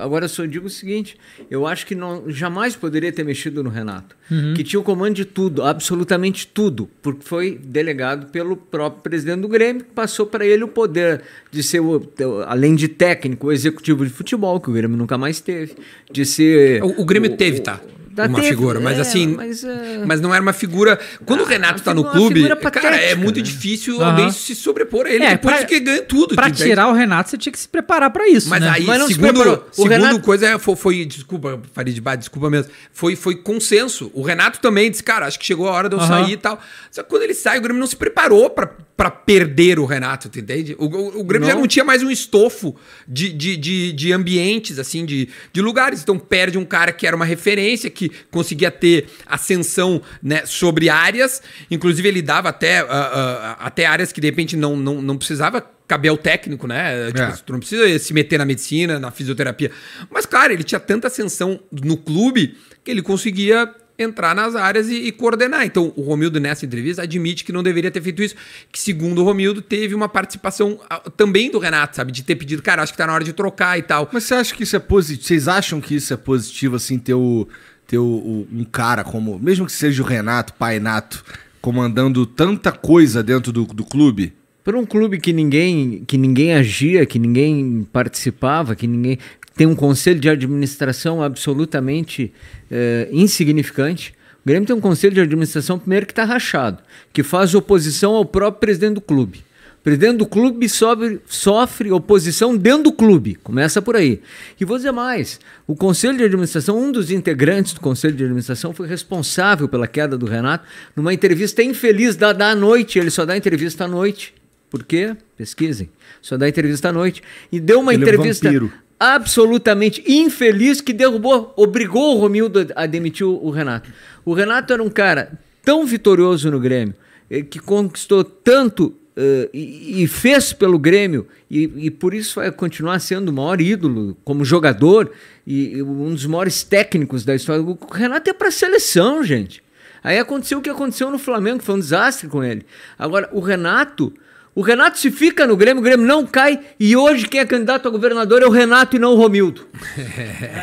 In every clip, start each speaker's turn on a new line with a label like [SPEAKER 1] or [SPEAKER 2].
[SPEAKER 1] Agora eu só digo o seguinte: eu acho que não, jamais poderia ter mexido no Renato, uhum. que tinha o comando de tudo, absolutamente tudo, porque foi delegado pelo próprio presidente do Grêmio, que passou para ele o poder de ser, o, além de técnico, o executivo de futebol, que o Grêmio nunca mais teve. De ser. O, o Grêmio o, teve, tá? Dá uma tempo, figura, mas é, assim. Mas, uh...
[SPEAKER 2] mas, não era é uma figura. Quando ah, o Renato tá no clube, cara, é muito né? difícil uhum. alguém se sobrepor a ele. É, depois pra, que ganha tudo. Pra tirar o Renato, você tinha que se preparar pra isso. Mas né? aí, mas segundo, se segundo Renato... coisa é, foi, foi, Desculpa, Farid Bá, desculpa mesmo. Foi, foi consenso. O Renato também disse, cara, acho que chegou a hora de eu sair e tal. Só que quando ele sai, o Grêmio não se preparou pra, pra perder o Renato, tu entende? O, o, o Grêmio não. já não tinha mais um estofo de, de, de, de ambientes, assim, de, de lugares. Então perde um cara que era uma referência, que conseguia ter ascensão né, sobre áreas. Inclusive, ele dava até, uh, uh, até áreas que de repente não, não, não precisava caber ao técnico, né? Tipo, é. Tu não precisa se meter na medicina, na fisioterapia. Mas, claro, ele tinha tanta ascensão no clube que ele conseguia entrar nas áreas e, e, coordenar. Então, o Romildo, nessa entrevista, admite que não deveria ter feito isso, que, segundo o Romildo, teve uma participação ah, também do Renato, sabe? De ter pedido, cara, acho que tá na hora de trocar e tal. Mas você acha que isso é
[SPEAKER 1] positivo? Vocês acham que isso é positivo, assim, ter o ter o, o, um cara como, mesmo que seja o Renato, Painato, comandando tanta coisa dentro do, do clube? Por um clube que ninguém, que ninguém agia, que ninguém participava, que ninguém. Tem um conselho de administração absolutamente é, insignificante. O Grêmio tem um conselho de administração, primeiro, que está rachado, que faz oposição ao próprio presidente do clube presidente do clube sofre, sofre, oposição dentro do clube. Começa por aí. E vou dizer mais: o conselho de administração, um dos integrantes do conselho de administração, foi responsável pela queda do Renato numa entrevista infeliz da da noite. Ele só dá entrevista à noite. Por quê? Pesquisem. Só dá entrevista à noite. E deu uma Ele entrevista. É um absolutamente infeliz que derrubou, obrigou o Romildo a demitir o Renato. O Renato era um cara tão vitorioso no Grêmio, eh, que conquistou tanto Uh, e, e, fez pelo Grêmio, e, e, por isso vai continuar sendo o maior ídolo como jogador e, e um dos maiores técnicos da história. O Renato é para seleção, gente. Aí aconteceu o que aconteceu no Flamengo, foi um desastre com ele. Agora, o Renato, o Renato se fica no Grêmio, o Grêmio não cai, e hoje quem é candidato a governador é o Renato e não o Romildo.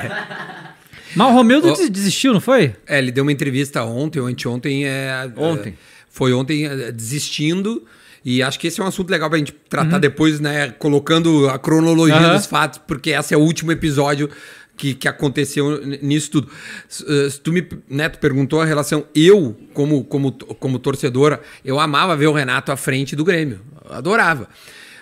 [SPEAKER 2] Mas o Romildo o... desistiu, não foi? É, ele deu uma entrevista ontem ou anteontem. É, ontem. É, foi ontem é, desistindo. E acho que esse é um assunto legal pra gente tratar uhum. depois, né? Colocando a cronologia uhum. dos fatos, porque esse é o último episódio que, que aconteceu nisso tudo. Eh, se tu me né, tu perguntou a relação, eu, como, como, como torcedora, eu amava ver o Renato à frente do Grêmio. Adorava.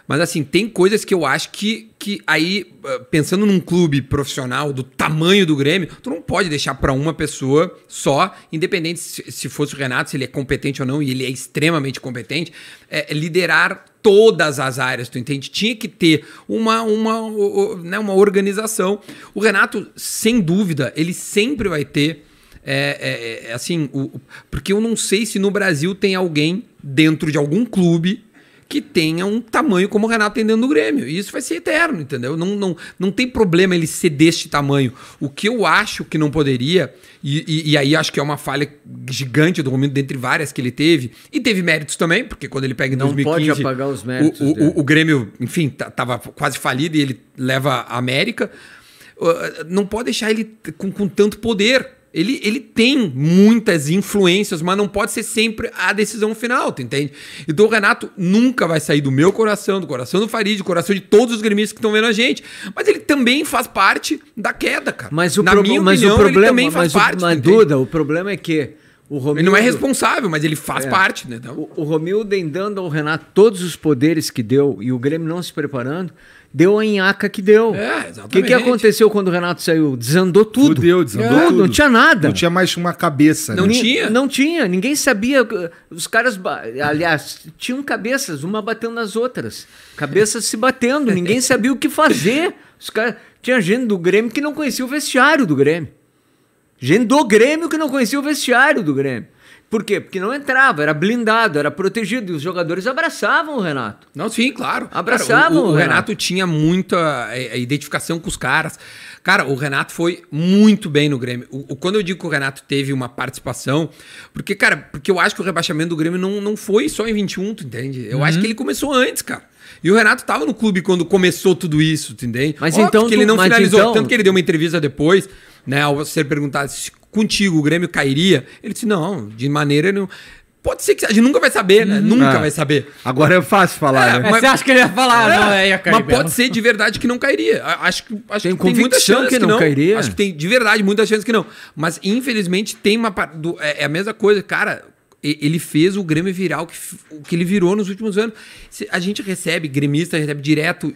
[SPEAKER 2] Mas assim, tem coisas que eu acho que, que aí, ah, pensando num clube profissional do tamanho do Grêmio, tu não pode deixar para uma pessoa só, independente se, se, fosse o Renato, se ele é competente ou não, e ele é extremamente competente, é, é liderar todas as áreas, tu entende? Tinha que ter uma, uma, né, uma organização. O Renato, sem dúvida, ele sempre vai ter. É, é, é assim, o, porque eu não sei se no Brasil tem alguém dentro de algum clube que tenha um tamanho como o Renato tem dentro do Grêmio. E isso vai ser eterno, entendeu? Não, não, não tem problema ele ser deste tamanho. O que eu acho que não poderia, e, e, e aí acho que é uma falha gigante do momento, dentre várias que ele teve, e teve méritos também, porque quando ele pega em não 2015... pode apagar os méritos o, o, o Grêmio, enfim, tá, tava quase falido e ele leva a América. Ah, não pode deixar ele com, com tanto poder, ele, ele tem muitas influências, mas não pode ser sempre a decisão final, tu entende? Então o Renato nunca vai sair do meu coração, do coração do Farid, do coração de todos os gremistas que estão vendo a gente. Mas ele também faz parte da queda, cara.
[SPEAKER 1] Mas o, Na pro... minha mas opinião, o problema ele também faz mas parte. O, mas Duda, o problema é que Romildo, ele não é responsável, mas ele faz é, parte, né? Então... O, o Romildo dando ao Renato todos os poderes que deu e o Grêmio não se preparando, deu a enhaca que deu. É, exatamente. O que, que aconteceu quando o Renato saiu? Desandou tudo. Fudeu, desandou é. tudo. Não tinha nada. Não tinha mais uma cabeça. Não né? tinha? Não tinha. Ninguém sabia. Os caras, aliás, tinham cabeças, uma batendo nas outras. Cabeças se batendo. Ninguém sabia o que fazer. Os caras... Tinha gente do Grêmio que não conhecia o vestiário do Grêmio. Gente do Grêmio que não conhecia o vestiário do Grêmio. Por quê? Porque não entrava, era blindado, era protegido. E os jogadores abraçavam o Renato. Não, sim, claro. Abraçavam. Cara, o, o, o Renato. tinha muita é, é, identificação com os caras.
[SPEAKER 2] Cara, o Renato foi muito bem no Grêmio. O, quando eu digo que o Renato teve uma participação, porque, cara, porque eu acho que o rebaixamento do Grêmio não, não foi só em 21, tu entende? Eu uhum. acho que uhum. ele começou antes, cara. E o Renato estava no clube quando começou tudo isso, tu entende? Mas Óbvio então. Que ele não finalizou, então... tanto que ele deu uma entrevista depois né, ao ser perguntado se contigo o Grêmio cairia, ele disse: não, de maneira nenhuma. Pode ser que a gente nunca vai saber, né? Hum, nunca é. vai saber. Agora é fácil falar, é, né? Mas, você acha que ele ia falar, é, não, é, ia cair Mas pode ser de verdade que não cairia. Acho que, acho tem, que tem muita chance que não, que não, cairia. Acho que tem de verdade muita chance que não. Mas infelizmente tem uma. É, é a mesma coisa, cara ele fez o Grêmio virar o que, o que ele virou nos últimos anos. A gente recebe, gremista recebe direto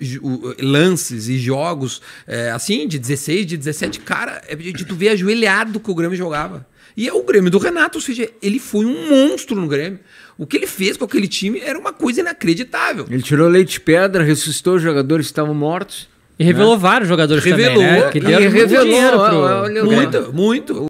[SPEAKER 2] lances e jogos é, assim, de 16, de 17, cara, é de tu ver ajoelhado que o Grêmio jogava. E é o Grêmio do Renato, ou seja,
[SPEAKER 1] ele foi um monstro no Grêmio. O que ele fez com aquele time era uma coisa inacreditável. Ele tirou leite de pedra, ressuscitou jogadores que estavam mortos. E revelou né? vários jogadores revelou, também, né? Que deram revelou, muito pro... Olha, muito, muito.